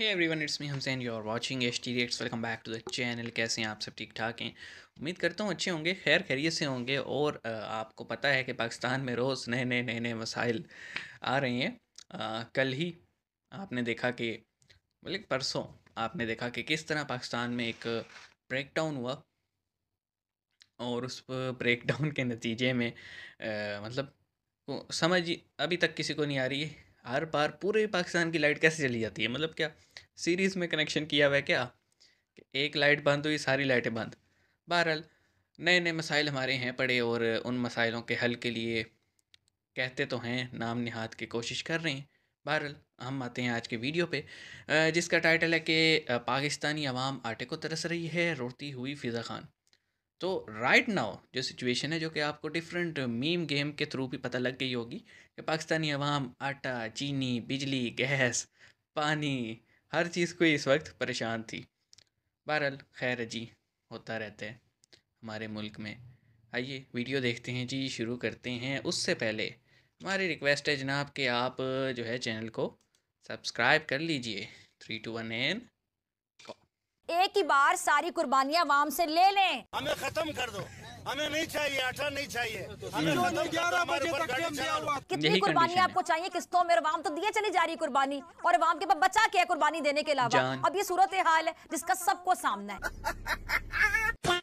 है every one it's me हम सैन you are watching H T rates welcome back to the channel कैसे हैं आप सब ठीक ठाक हैं उम्मीद करता हूँ अच्छे होंगे खैर खैरियत से होंगे और आपको पता है कि पाकिस्तान में रोज़ नए नए नए नए मसाइल आ रहे हैं कल ही आपने देखा कि बोले परसों आपने देखा कि किस तरह पाकिस्तान में एक ब्रेकडाउन हुआ और उस ब्रेकडाउन के नतीजे में आ, मतलब समझ अभी तक किसी को नहीं आ रही है आर पार पूरे पाकिस्तान की लाइट कैसे चली जाती है मतलब क्या सीरीज़ में कनेक्शन किया हुआ है क्या कि एक लाइट बंद हुई सारी लाइटें बंद बहरहाल नए नए मसाइल हमारे हैं पड़े और उन मसाइलों के हल के लिए कहते तो हैं नाम निहाद की कोशिश कर रहे हैं बहरहाल हम आते हैं आज के वीडियो पे जिसका टाइटल है कि पाकिस्तानी आवाम आटे को तरस रही है रोती हुई फिज़ा खान तो राइट नाउ जो सिचुएशन है जो कि आपको डिफरेंट मीम गेम के थ्रू भी पता लग गई होगी कि पाकिस्तानी अवाम आटा चीनी बिजली गैस पानी हर चीज़ को इस वक्त परेशान थी बहरहाल खैर जी होता रहता है हमारे मुल्क में आइए वीडियो देखते हैं जी शुरू करते हैं उससे पहले हमारी रिक्वेस्ट है जनाब कि आप जो है चैनल को सब्सक्राइब कर लीजिए थ्री टू वन एन एक ही बार सारी कुर्बानियां वाम से ले लें हमें खत्म कर दो हमें नहीं चाहिए आटा नहीं चाहिए तो कितनी कुर्बानी आपको चाहिए किस्तों में वाम तो दिए चली जा रही कुर्बानी और वाम के पास बचा क्या कुर्बानी देने के अलावा अब ये सूरत हाल है जिसका सबको सामना है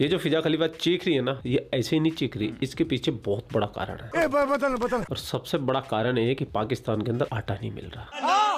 ये जो फिजा खलीफा चीख रही है ना ये ऐसे ही नहीं चीख रही हम्म। इसके पीछे बहुत बड़ा कारण है ए, बतल, बतल। और सबसे बड़ा कारण है कि पाकिस्तान के अंदर आटा नहीं मिल रहा हाँ।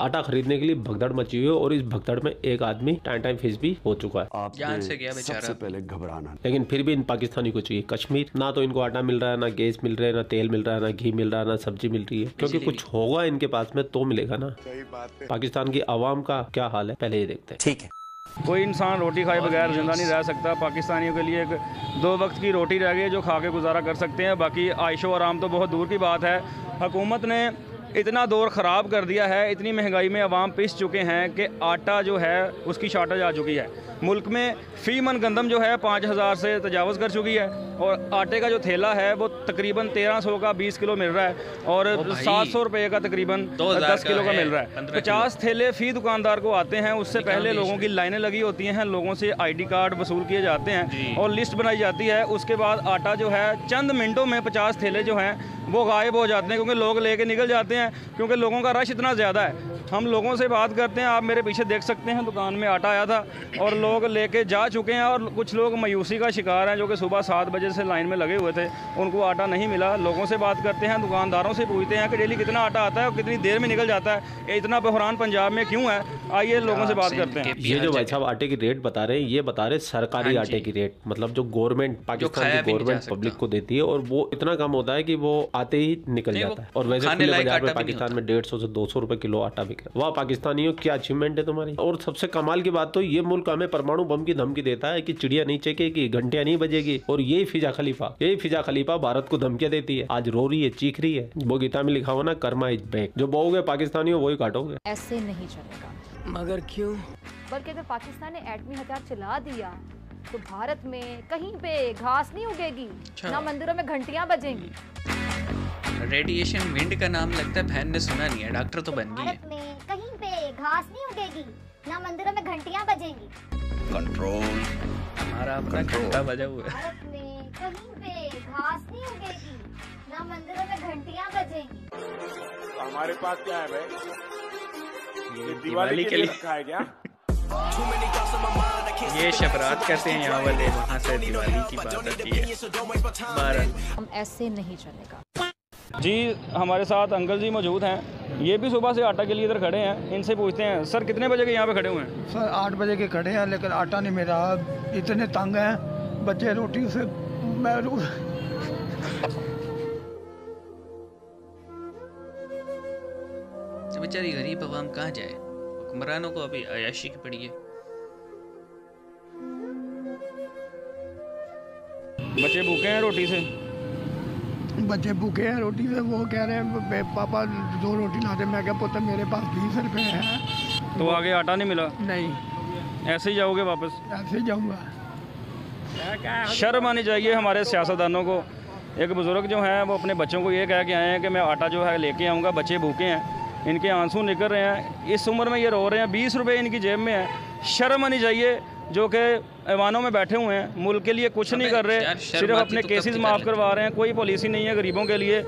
आटा खरीदने के लिए भगदड़ मची हुई है और इस भगदड़ में एक आदमी टाइम टाइम फेस भी हो चुका है जान से गया सबसे पहले घबराना लेकिन फिर भी इन पाकिस्तानी को चाहिए कश्मीर ना तो इनको आटा मिल रहा है ना गैस मिल रहा है ना तेल मिल रहा है ना घी मिल रहा है ना सब्जी मिल रही है क्योंकि कुछ होगा इनके पास में तो मिलेगा ना पाकिस्तान की आवाम का क्या हाल है पहले ही देखते हैं ठीक है कोई इंसान रोटी खाए बगैर जिंदा नहीं रह सकता पाकिस्तानियों के लिए एक दो वक्त की रोटी रह गई जो खा के गुजारा कर सकते हैं बाकी आयशो आराम तो बहुत दूर की बात है हुकूमत ने इतना दौर ख़राब कर दिया है इतनी महंगाई में आवाम पिस चुके हैं कि आटा जो है उसकी शॉर्टेज आ चुकी है मुल्क में फ़ी मन गंदम जो है पाँच हज़ार से तजावज़ कर चुकी है और आटे का जो थैला है वो तकरीबन तेरह सौ का बीस किलो मिल रहा है और सात सौ रुपये का तकरीबन दस किलो का मिल रहा है पचास थैले फ़ी दुकानदार को आते हैं उससे पहले लोगों की लाइनें लगी होती हैं लोगों से आई डी कार्ड वसूल किए जाते हैं और लिस्ट बनाई जाती है उसके बाद आटा जो है चंद मिनटों में पचास थैले जो हैं वो गायब हो जाते हैं क्योंकि लोग ले निकल जाते हैं हैं क्योंकि लोगों का रश इतना ज़्यादा है हम लोगों से बात करते हैं आप मेरे पीछे देख सकते हैं दुकान में आटा आया था और लोग लेके जा चुके हैं और कुछ लोग मायूसी का शिकार हैं जो कि सुबह सात बजे से लाइन में लगे हुए थे उनको आटा नहीं मिला लोगों से बात करते हैं दुकानदारों से पूछते हैं कि डेली कितना आटा आता है और कितनी देर में निकल जाता है ये इतना बहरान पंजाब में क्यों है आइए लोगों से बात करते हैं ये जो भाई साहब आटे की रेट बता रहे हैं ये बता रहे सरकारी हाँ आटे की रेट मतलब जो गवर्नमेंट पाकिस्तान की गवर्नमेंट पब्लिक को देती है और वो इतना कम होता है कि वो आते ही निकल जाता है और वैसे में पाकिस्तान में डेढ़ सौ से दो सौ रुपए किलो आटा बिक रहा है वहाँ पाकिस्तानियों क्या अचीवमेंट है तुम्हारी और सबसे कमाल की बात तो ये मुल्क हमें परमाणु बम की धमकी देता है की चिड़िया नहीं चेकेगी घंटिया नहीं बजेगी और यही फिजा खलीफा यही फिजा खलीफा भारत को धमकिया देती है आज रो रही है चीख रही है वो गीता में लिखा हुआ ना कर्मा इज बैंक जो बोगे पाकिस्तानियों वही काटोगे ऐसे नहीं चलेगा मगर क्यों बल्कि अगर पाकिस्तान ने एटमी हथियार चला दिया तो भारत में कहीं पे घास नहीं उगेगी अच्छा। ना मंदिरों में घंटियां बजेंगी रेडिएशन विंड का नाम लगता है बहन ने सुना नहीं है डॉक्टर तो बन गई है कहीं पे घास नहीं उगेगी ना मंदिरों में घंटियां बजेंगी कंट्रोल हमारा अपना घंटा बजा हुआ है कहीं पे घास नहीं उगेगी ना मंदिरों में घंटियां बजेंगी हमारे पास क्या है भाई दिवाली के लिए रखा है क्या ये शबरात करते हैं यहाँ वाले वहाँ से दिवाली की बात है हम ऐसे नहीं चलेगा जी हमारे साथ अंकल जी मौजूद हैं ये भी सुबह से आटा के लिए इधर खड़े हैं इनसे पूछते हैं सर कितने बजे के यहाँ पे खड़े हुए हैं सर आठ बजे के खड़े हैं लेकिन आटा नहीं मिला इतने तंग हैं बच्चे रोटी से महरूम तो बेचारी गरीब आवाम कहाँ जाए हुक्मरानों को अभी अयाशी की पड़ी है बच्चे भूखे हैं रोटी से बच्चे भूखे हैं रोटी से वो कह रहे हैं पापा दो रोटी ला दे मैं क्या पुत्र मेरे पास बीस रुपये है तो आगे आटा नहीं मिला नहीं ऐसे ही जाओगे वापस ऐसे ही जाऊँगा शर्म आनी चाहिए हमारे सियासतदानों को एक बुज़ुर्ग जो हैं वो अपने बच्चों को ये कह के आए हैं कि मैं आटा जो है लेके आऊँगा बच्चे भूखे हैं इनके आंसू निकल रहे हैं इस उम्र में ये रो रहे हैं बीस रुपये इनकी जेब में है शर्म आनी चाहिए जो कि ऐवानों में बैठे हुए हैं मुल्क के लिए कुछ नहीं कर रहे सिर्फ अपने तो केसेस माफ़ करवा रहे हैं कोई पॉलिसी नहीं है गरीबों के लिए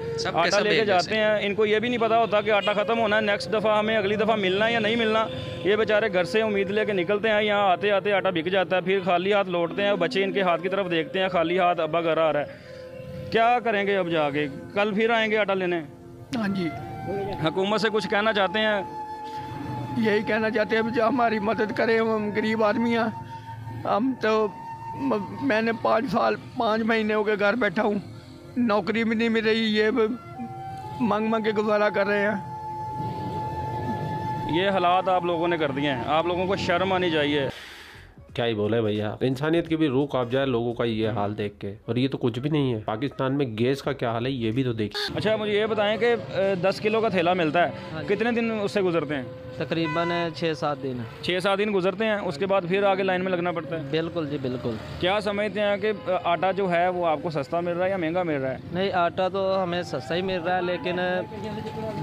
आटा लेके जाते हैं इनको ये भी नहीं पता होता कि आटा ख़त्म होना है नेक्स्ट दफ़ा हमें अगली दफ़ा मिलना या नहीं मिलना ये बेचारे घर से उम्मीद लेके निकलते हैं यहाँ आते आते आटा बिक जाता है फिर खाली हाथ लौटते हैं बच्चे इनके हाथ की तरफ देखते हैं खाली हाथ अबा घर आ रहा है क्या करेंगे अब जाके कल फिर आएंगे आटा लेने हाँ जी हुकूमत से कुछ कहना चाहते हैं यही कहना चाहते हैं जो हमारी मदद करें हम गरीब आदमी हैं हम तो मैंने पाँच साल पाँच महीने हो गए घर बैठा हूँ नौकरी भी नहीं मिल रही ये मंग मंग के गुजारा कर रहे हैं ये हालात आप लोगों ने कर दिए हैं आप लोगों को शर्म आनी चाहिए क्या ही बोले भैया इंसानियत की भी रूह कांप जाए लोगों का ये हाल देख के और ये तो कुछ भी नहीं है पाकिस्तान में गैस का क्या हाल है ये भी तो देखिए अच्छा मुझे ये बताएं कि दस किलो का थैला मिलता है हाँ कितने दिन उससे गुजरते हैं तकरीबन छः सात दिन छः सात दिन गुजरते हैं उसके बाद फिर आगे लाइन में लगना पड़ता है बिल्कुल जी बिल्कुल क्या समझते हैं कि आटा जो है वो आपको सस्ता मिल रहा है या महंगा मिल रहा है नहीं आटा तो हमें सस्ता ही मिल रहा है लेकिन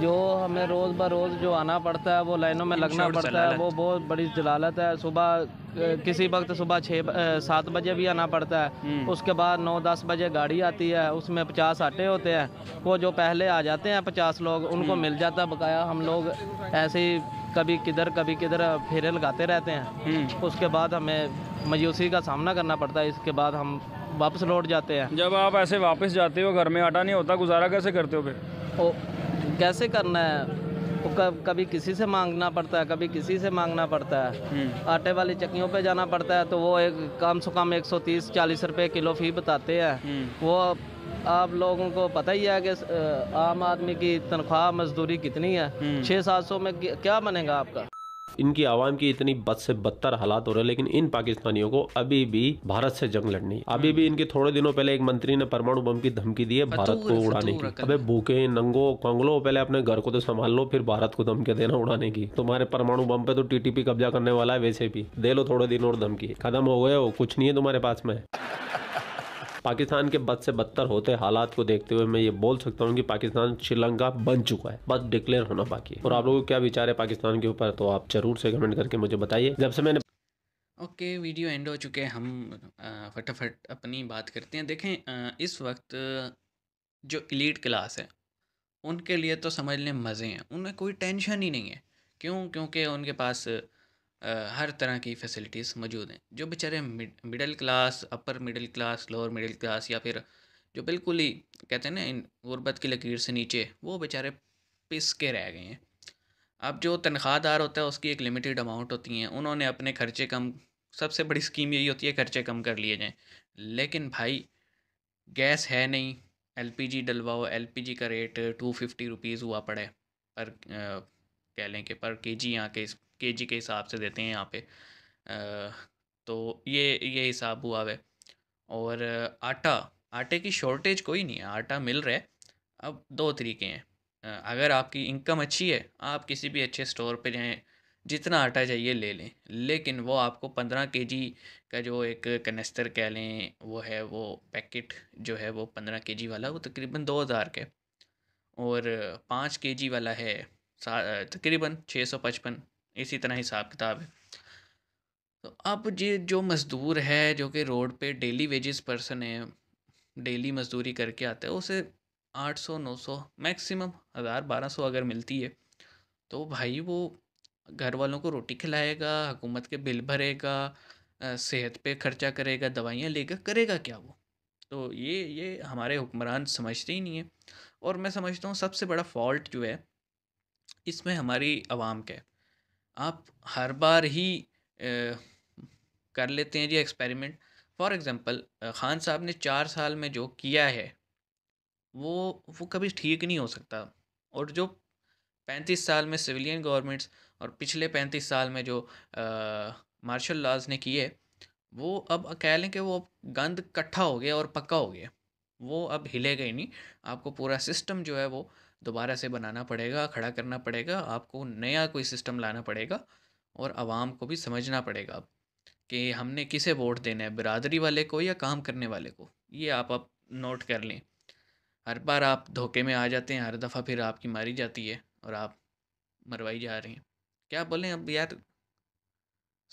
जो हमें रोज़ ब रोज़ जो आना पड़ता है वो लाइनों में लगना पड़ता है वो बहुत बड़ी जलालत है सुबह किसी वक्त सुबह छः सात बजे भी आना पड़ता है हम्म। उसके बाद नौ दस बजे गाड़ी आती है उसमें पचास आटे होते हैं वो जो पहले आ जाते हैं पचास लोग उनको हम्म। मिल जाता है बकाया हम लोग ऐसे ही कभी किधर कभी किधर फेरे लगाते रहते हैं हम्म। उसके बाद हमें मायूसी का सामना करना पड़ता है इसके बाद हम वापस लौट जाते हैं जब आप ऐसे वापस जाते हो घर में आटा नहीं होता गुजारा कैसे करते हो फिर कैसे करना है कभी किसी से मांगना पड़ता है कभी किसी से मांगना पड़ता है हम्म। आटे वाली चक्कियों पे जाना पड़ता है तो वो एक कम से कम 130 40 रुपए किलो फी बताते हैं हम्म। वो आप लोगों को पता ही है कि आम आदमी की तनख्वाह मजदूरी कितनी है हम्म। छः सात सौ में क्या बनेगा आपका इनकी आवाम की इतनी बद से बदतर हालात हो रहे हैं लेकिन इन पाकिस्तानियों को अभी भी भारत से जंग लड़नी अभी भी हम्म। इनके थोड़े दिनों पहले एक मंत्री ने परमाणु बम की धमकी दी है भारत को उड़ाने की अबे भूखे नंगो कंगलो पहले अपने घर को तो संभाल लो फिर भारत को धमकी देना उड़ाने की तुम्हारे परमाणु बम पे तो टीटीपी कब्जा करने वाला है वैसे भी दे लो थोड़े दिन और धमकी खत्म हो गए हो कुछ नहीं है तुम्हारे पास में पाकिस्तान के बद से बदतर होते हालात को देखते हुए मैं ये बोल सकता हूँ कि पाकिस्तान श्रीलंका बन चुका है बस डिक्लेयर होना बाकी है और आप लोगों को क्या विचार है पाकिस्तान के ऊपर तो आप जरूर से कमेंट करके मुझे बताइए जब से मैंने ओके okay, वीडियो एंड हो चुके हैं हम फटाफट अपनी बात करते हैं देखें इस वक्त जो इलीट क्लास है उनके लिए तो समझ लें मज़े हैं उनमें कोई टेंशन ही नहीं है क्यों क्योंकि उनके पास हर तरह की फैसिलिटीज़ मौजूद हैं जो बेचारे middle class upper middle class lower middle class या फिर जो बिल्कुल ही कहते हैं ना इन गुरबत की लकीर से नीचे वो बेचारे पिस के रह गए हैं अब जो तनख्वाहदार होता है उसकी एक लिमिटेड अमाउंट होती हैं उन्होंने अपने खर्चे कम सबसे बड़ी स्कीम यही होती है खर्चे कम कर लिए जाएँ लेकिन भाई गैस है नहीं एलपीजी डलवाओ एलपीजी का रेट टू फिफ्टी रुपीज़ हुआ पड़े पर कह लें कि पर के जी यहाँ के के जी के हिसाब से देते हैं यहाँ पे तो ये ये हिसाब हुआ है और आटा आटे की शॉर्टेज कोई नहीं है आटा मिल रहा है अब दो तरीके हैं अगर आपकी इनकम अच्छी है आप किसी भी अच्छे स्टोर पर जाएँ जितना आटा चाहिए ले लें लेकिन वो आपको पंद्रह के जी का जो एक कनस्तर कह लें वो है वो पैकेट जो है वो पंद्रह के जी वाला वो तकरीबन दो हज़ार के और पाँच के जी वाला है तकरीबन छः सौ पचपन इसी तरह हिसाब किताब है तो अब ये जो मज़दूर है जो कि रोड पे डेली वेजेस पर्सन है डेली मज़दूरी करके आता है उसे आठ सौ नौ सौ मैक्सिमम हज़ार बारह सौ अगर मिलती है तो भाई वो घर वालों को रोटी खिलाएगा हुकूमत के बिल भरेगा सेहत पे खर्चा करेगा दवाइयाँ लेगा करेगा क्या वो तो ये ये हमारे हुक्मरान समझते ही नहीं है और मैं समझता हूँ सबसे बड़ा फॉल्ट जो है इसमें हमारी आवाम का है आप हर बार ही कर लेते हैं ये एक्सपेरिमेंट फॉर एग्ज़ाम्पल ख़ान साहब ने चार साल में जो किया है वो वो कभी ठीक नहीं हो सकता और जो पैंतीस साल में सिविलियन गवर्नमेंट्स और पिछले पैंतीस साल में जो मार्शल लॉज ने किए वो अब कह लें कि वो गंद इकट्ठा हो गया और पक्का हो गया वो अब हिलेगा ही नहीं आपको पूरा सिस्टम जो है वो दोबारा से बनाना पड़ेगा खड़ा करना पड़ेगा आपको नया कोई सिस्टम लाना पड़ेगा और आवाम को भी समझना पड़ेगा कि हमने किसे वोट देना है बिरादरी वाले को या काम करने वाले को ये आप अब नोट कर लें हर बार आप धोखे में आ जाते हैं हर दफ़ा फिर आपकी मारी जाती है और आप मरवाई जा रही हैं क्या बोलें अब यार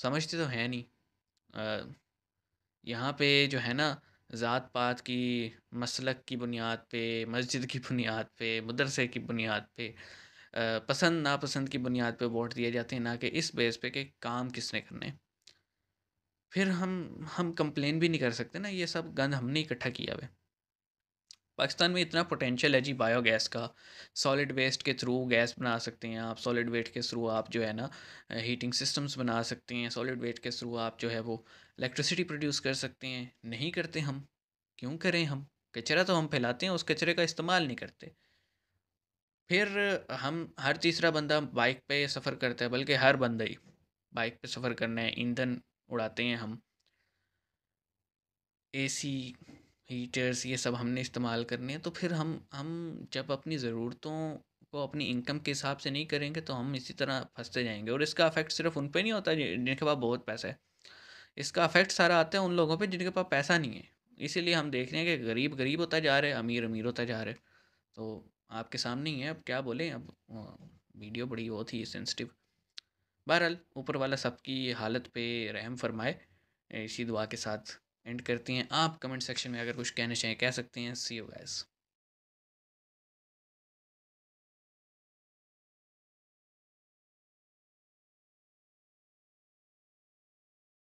समझते तो हैं नहीं यहाँ पे जो है ना ज़ात पात की मसलक की बुनियाद पे मस्जिद की बुनियाद पे मदरसे की बुनियाद पे पसंद नापसंद की बुनियाद पे वोट दिए जाते हैं ना कि इस बेस पे कि काम किसने करने फिर हम हम कंप्लेन भी नहीं कर सकते ना ये सब गंद हमने इकट्ठा किया हुआ पाकिस्तान में इतना पोटेंशियल है जी बायोगैस का सॉलिड वेस्ट के थ्रू गैस बना सकते हैं आप सॉलिड वेस्ट के थ्रू आप जो है ना हीटिंग सिस्टम्स बना सकते हैं सॉलिड वेस्ट के थ्रू आप जो है वो इलेक्ट्रिसिटी प्रोड्यूस कर सकते हैं नहीं करते हम क्यों करें हम कचरा तो हम फैलाते हैं उस कचरे का इस्तेमाल नहीं करते फिर हम हर तीसरा बंदा बाइक पे सफ़र करता है बल्कि हर बंदा ही बाइक पे सफ़र करना है ईंधन उड़ाते हैं हम एसी हीटर्स ये सब हमने इस्तेमाल करने हैं तो फिर हम हम जब अपनी ज़रूरतों को अपनी इनकम के हिसाब से नहीं करेंगे तो हम इसी तरह फंसते जाएंगे और इसका अफेक्ट सिर्फ उन पर नहीं होता जिनके पास बहुत पैसा है इसका अफेक्ट सारा आता है उन लोगों पर जिनके पास पैसा नहीं है इसीलिए हम देख रहे हैं कि गरीब गरीब होता जा रहे अमीर अमीर होता जा रहे तो आपके सामने ही है अब क्या बोलें अब वीडियो बड़ी वो थी सेंसिटिव बहरहाल ऊपर वाला सबकी हालत पे रहम फरमाए इसी दुआ के साथ एंड करती हैं आप कमेंट सेक्शन में अगर कुछ कहना चाहें कह सकते हैं सी यू गैस